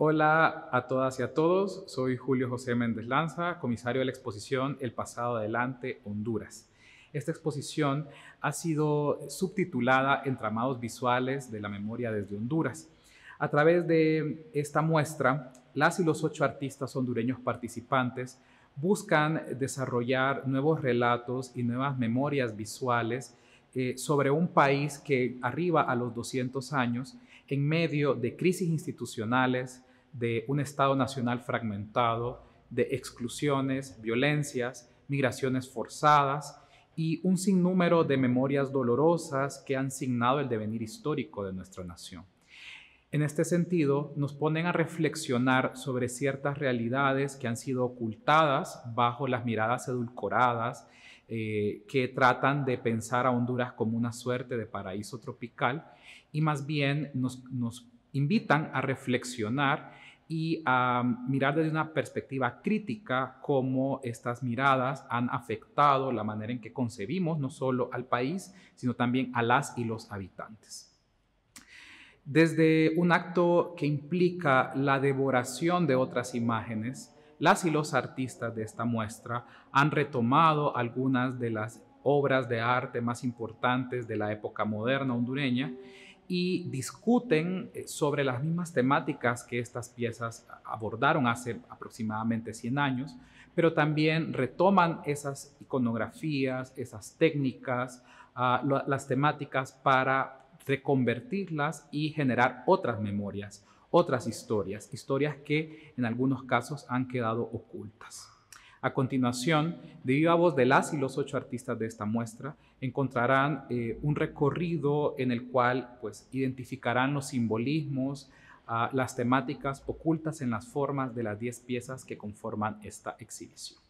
Hola a todas y a todos, soy Julio José Méndez Lanza, comisario de la exposición El pasado adelante, Honduras. Esta exposición ha sido subtitulada Entramados visuales de la memoria desde Honduras a través de esta muestra, las y los ocho artistas hondureños participantes buscan desarrollar nuevos relatos y nuevas memorias visuales eh, sobre un país que arriba a los 200 años en medio de crisis institucionales, de un Estado nacional fragmentado, de exclusiones, violencias, migraciones forzadas y un sinnúmero de memorias dolorosas que han signado el devenir histórico de nuestra nación. En este sentido, nos ponen a reflexionar sobre ciertas realidades que han sido ocultadas bajo las miradas edulcoradas, eh, que tratan de pensar a Honduras como una suerte de paraíso tropical y más bien nos, nos invitan a reflexionar y a mirar desde una perspectiva crítica cómo estas miradas han afectado la manera en que concebimos no solo al país, sino también a las y los habitantes desde un acto que implica la devoración de otras imágenes, las y los artistas de esta muestra han retomado algunas de las obras de arte más importantes de la época moderna hondureña y discuten eh, sobre las mismas temáticas que estas piezas abordaron hace aproximadamente 100 años, pero también retoman esas iconografías, esas técnicas, ah, las temáticas para reconvertirlas y generar otras memorias, otras historias, historias que en algunos casos han quedado ocultas. A continuación, de viva voz de las y los ocho artistas de esta muestra, encontrarán eh, un recorrido en el cual pues, identificarán los simbolismos, ah, las temáticas ocultas en las formas de las diez piezas que conforman esta exhibición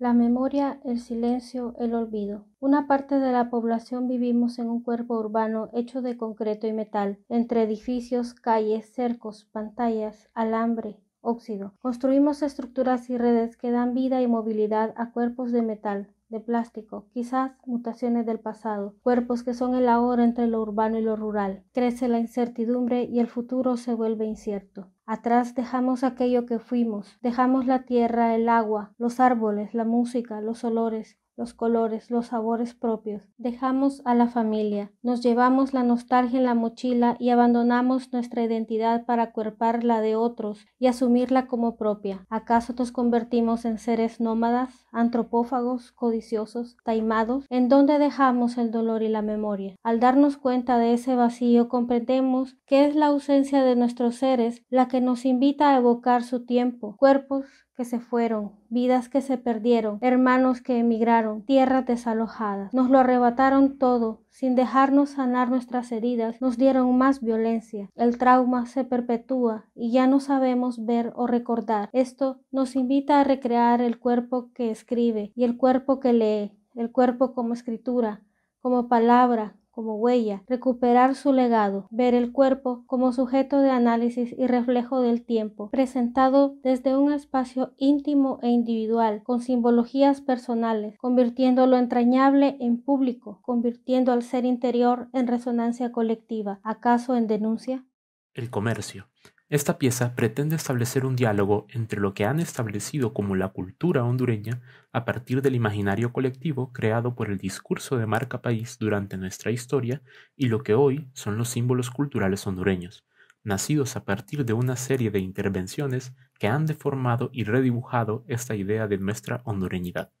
la memoria, el silencio, el olvido. Una parte de la población vivimos en un cuerpo urbano hecho de concreto y metal, entre edificios, calles, cercos, pantallas, alambre, óxido. Construimos estructuras y redes que dan vida y movilidad a cuerpos de metal, de plástico, quizás mutaciones del pasado, cuerpos que son el ahora entre lo urbano y lo rural. Crece la incertidumbre y el futuro se vuelve incierto. Atrás dejamos aquello que fuimos, dejamos la tierra, el agua, los árboles, la música, los olores, los colores, los sabores propios. Dejamos a la familia, nos llevamos la nostalgia en la mochila y abandonamos nuestra identidad para cuerpar la de otros y asumirla como propia. ¿Acaso nos convertimos en seres nómadas, antropófagos, codiciosos, taimados? ¿En dónde dejamos el dolor y la memoria? Al darnos cuenta de ese vacío comprendemos que es la ausencia de nuestros seres la que nos invita a evocar su tiempo, cuerpos que se fueron, vidas que se perdieron, hermanos que emigraron, tierras desalojadas. Nos lo arrebataron todo, sin dejarnos sanar nuestras heridas, nos dieron más violencia. El trauma se perpetúa y ya no sabemos ver o recordar. Esto nos invita a recrear el cuerpo que escribe y el cuerpo que lee, el cuerpo como escritura, como palabra, como huella, recuperar su legado, ver el cuerpo como sujeto de análisis y reflejo del tiempo, presentado desde un espacio íntimo e individual, con simbologías personales, convirtiendo lo entrañable en público, convirtiendo al ser interior en resonancia colectiva, acaso en denuncia. El comercio. Esta pieza pretende establecer un diálogo entre lo que han establecido como la cultura hondureña a partir del imaginario colectivo creado por el discurso de marca país durante nuestra historia y lo que hoy son los símbolos culturales hondureños, nacidos a partir de una serie de intervenciones que han deformado y redibujado esta idea de nuestra hondureñidad.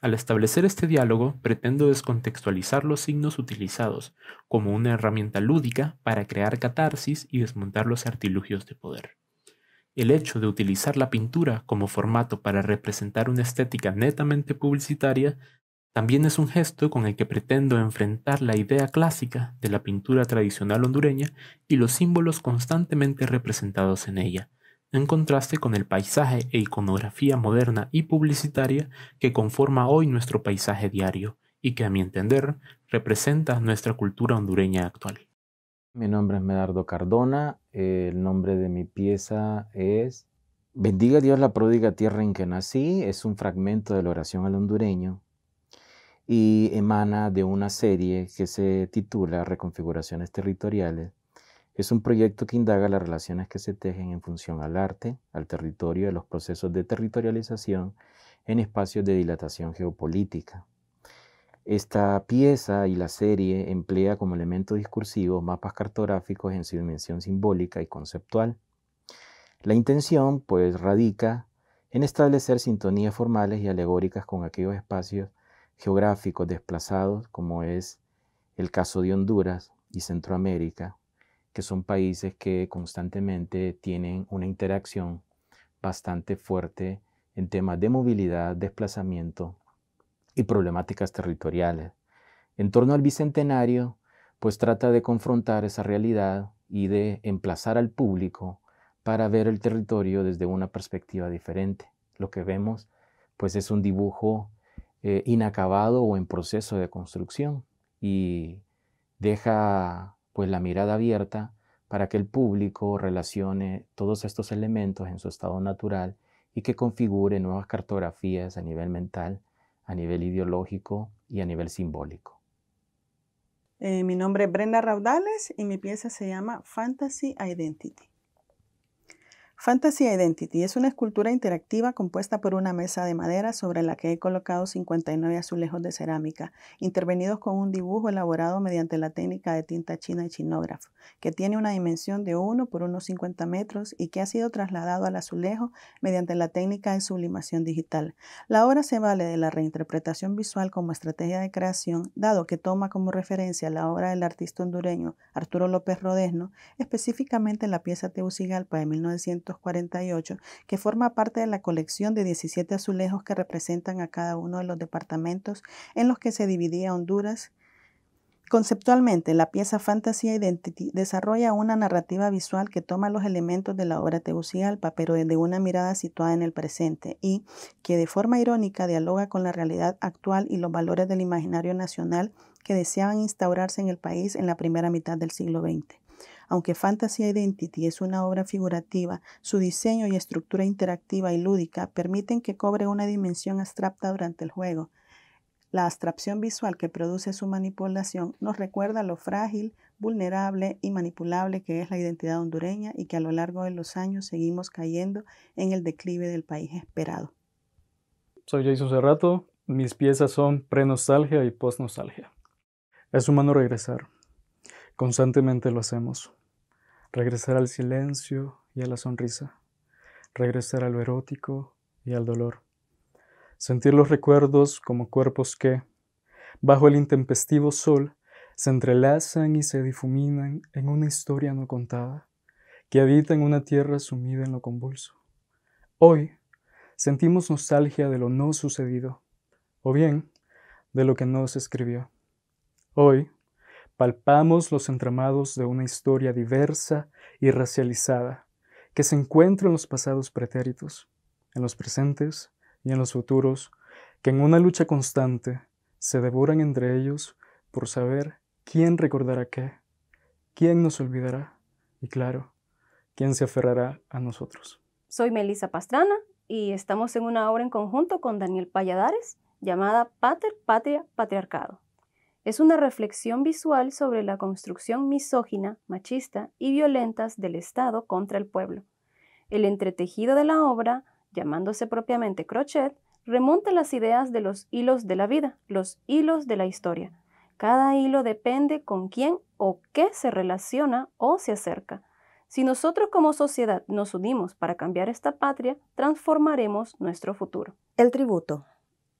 Al establecer este diálogo, pretendo descontextualizar los signos utilizados como una herramienta lúdica para crear catarsis y desmontar los artilugios de poder. El hecho de utilizar la pintura como formato para representar una estética netamente publicitaria también es un gesto con el que pretendo enfrentar la idea clásica de la pintura tradicional hondureña y los símbolos constantemente representados en ella, en contraste con el paisaje e iconografía moderna y publicitaria que conforma hoy nuestro paisaje diario y que a mi entender representa nuestra cultura hondureña actual. Mi nombre es Medardo Cardona, el nombre de mi pieza es Bendiga Dios la pródiga tierra en que nací, es un fragmento de la oración al hondureño y emana de una serie que se titula Reconfiguraciones Territoriales es un proyecto que indaga las relaciones que se tejen en función al arte, al territorio y a los procesos de territorialización en espacios de dilatación geopolítica. Esta pieza y la serie emplea como elemento discursivo mapas cartográficos en su dimensión simbólica y conceptual. La intención, pues, radica en establecer sintonías formales y alegóricas con aquellos espacios geográficos desplazados, como es el caso de Honduras y Centroamérica, que son países que constantemente tienen una interacción bastante fuerte en temas de movilidad, desplazamiento y problemáticas territoriales. En torno al Bicentenario, pues trata de confrontar esa realidad y de emplazar al público para ver el territorio desde una perspectiva diferente. Lo que vemos pues es un dibujo eh, inacabado o en proceso de construcción y deja pues la mirada abierta para que el público relacione todos estos elementos en su estado natural y que configure nuevas cartografías a nivel mental, a nivel ideológico y a nivel simbólico. Eh, mi nombre es Brenda Raudales y mi pieza se llama Fantasy Identity. Fantasy e Identity es una escultura interactiva compuesta por una mesa de madera sobre la que he colocado 59 azulejos de cerámica, intervenidos con un dibujo elaborado mediante la técnica de tinta china y chinógrafo, que tiene una dimensión de 1 por unos 50 metros y que ha sido trasladado al azulejo mediante la técnica de sublimación digital. La obra se vale de la reinterpretación visual como estrategia de creación, dado que toma como referencia la obra del artista hondureño Arturo López Rodesno, específicamente la pieza Teucigalpa de 1900 que forma parte de la colección de 17 azulejos que representan a cada uno de los departamentos en los que se dividía Honduras. Conceptualmente, la pieza Fantasy Identity desarrolla una narrativa visual que toma los elementos de la obra Tegucigalpa, pero desde una mirada situada en el presente y que de forma irónica dialoga con la realidad actual y los valores del imaginario nacional que deseaban instaurarse en el país en la primera mitad del siglo XX. Aunque Fantasy Identity es una obra figurativa, su diseño y estructura interactiva y lúdica permiten que cobre una dimensión abstracta durante el juego. La abstracción visual que produce su manipulación nos recuerda lo frágil, vulnerable y manipulable que es la identidad hondureña y que a lo largo de los años seguimos cayendo en el declive del país esperado. Soy Jason Cerrato, mis piezas son pre-nostalgia y post-nostalgia. Es humano regresar. Constantemente lo hacemos. Regresar al silencio y a la sonrisa. Regresar a lo erótico y al dolor. Sentir los recuerdos como cuerpos que, bajo el intempestivo sol, se entrelazan y se difuminan en una historia no contada, que habita en una tierra sumida en lo convulso. Hoy sentimos nostalgia de lo no sucedido, o bien de lo que no se escribió. Hoy palpamos los entramados de una historia diversa y racializada que se encuentra en los pasados pretéritos, en los presentes y en los futuros, que en una lucha constante se devoran entre ellos por saber quién recordará qué, quién nos olvidará y claro, quién se aferrará a nosotros. Soy Melisa Pastrana y estamos en una obra en conjunto con Daniel Palladares llamada Pater, Patria, Patriarcado es una reflexión visual sobre la construcción misógina, machista y violentas del Estado contra el pueblo. El entretejido de la obra, llamándose propiamente crochet, remonta las ideas de los hilos de la vida, los hilos de la historia. Cada hilo depende con quién o qué se relaciona o se acerca. Si nosotros como sociedad nos unimos para cambiar esta patria, transformaremos nuestro futuro. El tributo.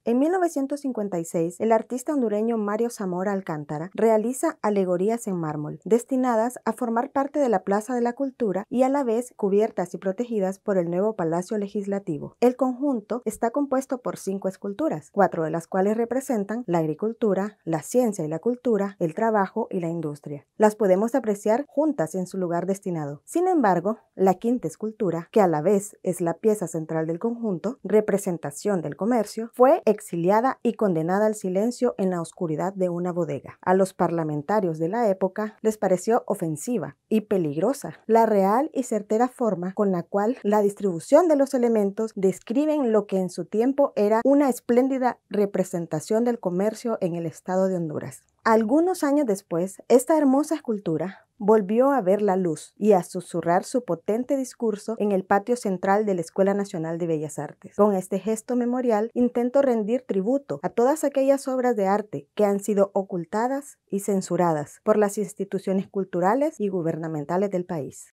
En 1956, el artista hondureño Mario Zamora Alcántara realiza alegorías en mármol, destinadas a formar parte de la Plaza de la Cultura y a la vez cubiertas y protegidas por el nuevo Palacio Legislativo. El conjunto está compuesto por cinco esculturas, cuatro de las cuales representan la agricultura, la ciencia y la cultura, el trabajo y la industria. Las podemos apreciar juntas en su lugar destinado. Sin embargo, la quinta escultura, que a la vez es la pieza central del conjunto, representación del comercio, fue exiliada y condenada al silencio en la oscuridad de una bodega. A los parlamentarios de la época les pareció ofensiva y peligrosa la real y certera forma con la cual la distribución de los elementos describen lo que en su tiempo era una espléndida representación del comercio en el estado de Honduras. Algunos años después, esta hermosa escultura volvió a ver la luz y a susurrar su potente discurso en el patio central de la Escuela Nacional de Bellas Artes. Con este gesto memorial intento rendir tributo a todas aquellas obras de arte que han sido ocultadas y censuradas por las instituciones culturales y gubernamentales del país.